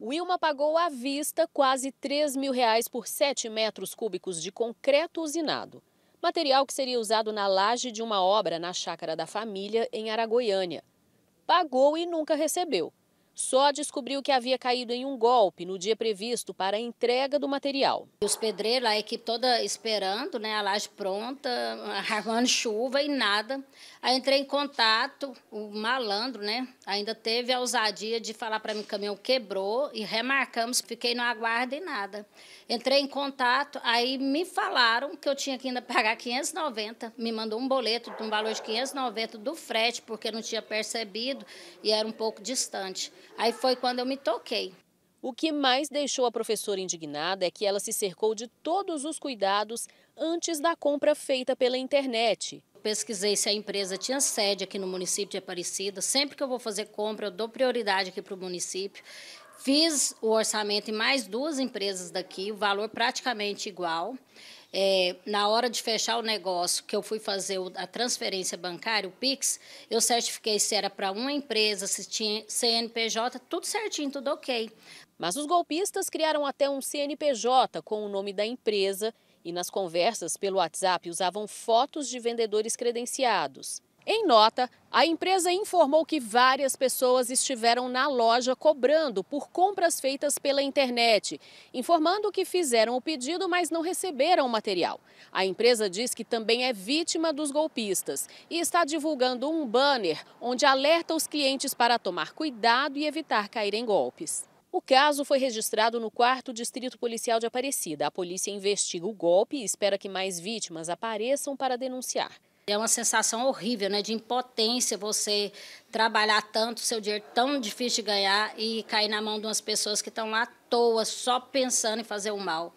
Wilma pagou à vista quase 3 mil reais por 7 metros cúbicos de concreto usinado. Material que seria usado na laje de uma obra na chácara da família em Aragoiânia. Pagou e nunca recebeu só descobriu que havia caído em um golpe no dia previsto para a entrega do material. Os pedreiros, a equipe toda esperando, né, a laje pronta, armando chuva e nada. Aí entrei em contato, o malandro, né, ainda teve a ousadia de falar para mim que o caminhão quebrou e remarcamos, fiquei no aguardo e nada. Entrei em contato, aí me falaram que eu tinha que ainda pagar 590, me mandou um boleto de um valor de 590 do frete, porque não tinha percebido e era um pouco distante. Aí foi quando eu me toquei. O que mais deixou a professora indignada é que ela se cercou de todos os cuidados antes da compra feita pela internet. Pesquisei se a empresa tinha sede aqui no município de Aparecida. Sempre que eu vou fazer compra, eu dou prioridade aqui para o município. Fiz o orçamento em mais duas empresas daqui, o valor praticamente igual. É, na hora de fechar o negócio, que eu fui fazer a transferência bancária, o PIX, eu certifiquei se era para uma empresa, se tinha CNPJ, tudo certinho, tudo ok. Mas os golpistas criaram até um CNPJ com o nome da empresa e nas conversas pelo WhatsApp usavam fotos de vendedores credenciados. Em nota, a empresa informou que várias pessoas estiveram na loja cobrando por compras feitas pela internet, informando que fizeram o pedido, mas não receberam o material. A empresa diz que também é vítima dos golpistas e está divulgando um banner onde alerta os clientes para tomar cuidado e evitar cair em golpes. O caso foi registrado no 4 Distrito Policial de Aparecida. A polícia investiga o golpe e espera que mais vítimas apareçam para denunciar. É uma sensação horrível, né? De impotência você trabalhar tanto, seu dinheiro tão difícil de ganhar e cair na mão de umas pessoas que estão lá à toa, só pensando em fazer o mal.